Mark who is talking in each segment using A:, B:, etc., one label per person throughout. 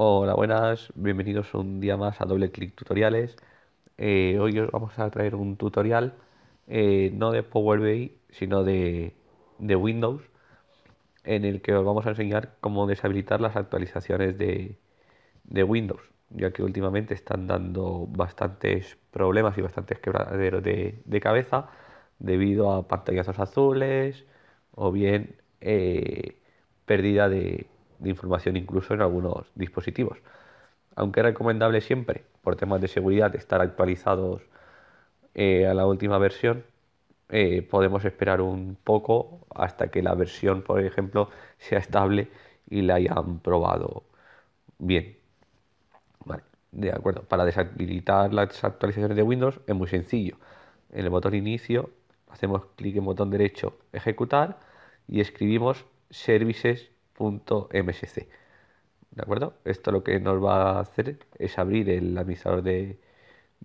A: Hola, buenas, bienvenidos un día más a Doble Clic Tutoriales. Eh, hoy os vamos a traer un tutorial eh, no de Power BI, sino de, Windows, en el que os vamos a enseñar cómo deshabilitar las actualizaciones de, Windows, ya que últimamente están dando bastantes problemas y bastantes quebraderos de, cabeza debido a pantallazos azules o bien eh, pérdida de de información incluso en algunos dispositivos. Aunque es recomendable siempre, por temas de seguridad, estar actualizados eh, a la última versión, eh, podemos esperar un poco hasta que la versión, por ejemplo, sea estable y la hayan probado bien. de acuerdo. Para deshabilitar las actualizaciones de Windows es muy sencillo. En el botón inicio hacemos clic en botón derecho ejecutar y escribimos services msc ¿De acuerdo? Esto lo que nos va a hacer es abrir el administrador de,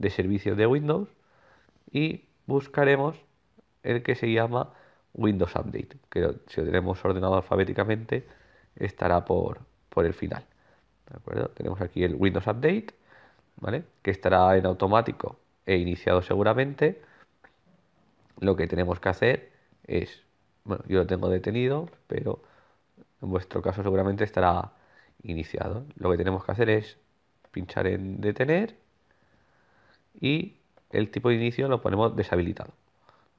A: servicios de Windows y buscaremos el que se llama Windows Update, que si lo tenemos ordenado alfabéticamente estará por, por el final. ¿De acuerdo? Tenemos aquí el Windows Update, ¿vale? Que estará en automático e iniciado seguramente. Lo que tenemos que hacer es, bueno, yo lo tengo detenido, pero en vuestro caso seguramente estará iniciado. Lo que tenemos que hacer es pinchar en detener y el tipo de inicio lo ponemos deshabilitado.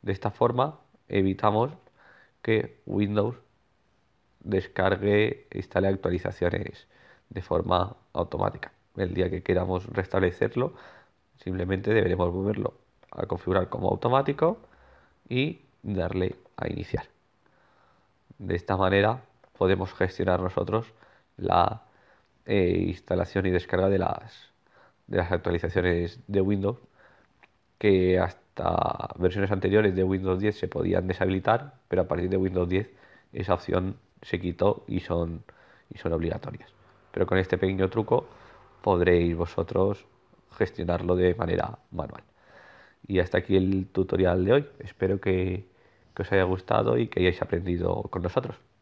A: De esta forma evitamos que Windows descargue e instale actualizaciones de forma automática. El día que queramos restablecerlo, simplemente deberemos volverlo a configurar como automático y darle a iniciar. De esta manera podemos gestionar nosotros la eh, instalación y descarga de las, de las actualizaciones de Windows, que hasta versiones anteriores de Windows 10 se podían deshabilitar, pero a partir de Windows 10 esa opción se quitó y son, y son obligatorias. Pero con este pequeño truco podréis vosotros gestionarlo de manera manual. Y hasta aquí el tutorial de hoy. Espero que os haya gustado y que hayáis aprendido con nosotros.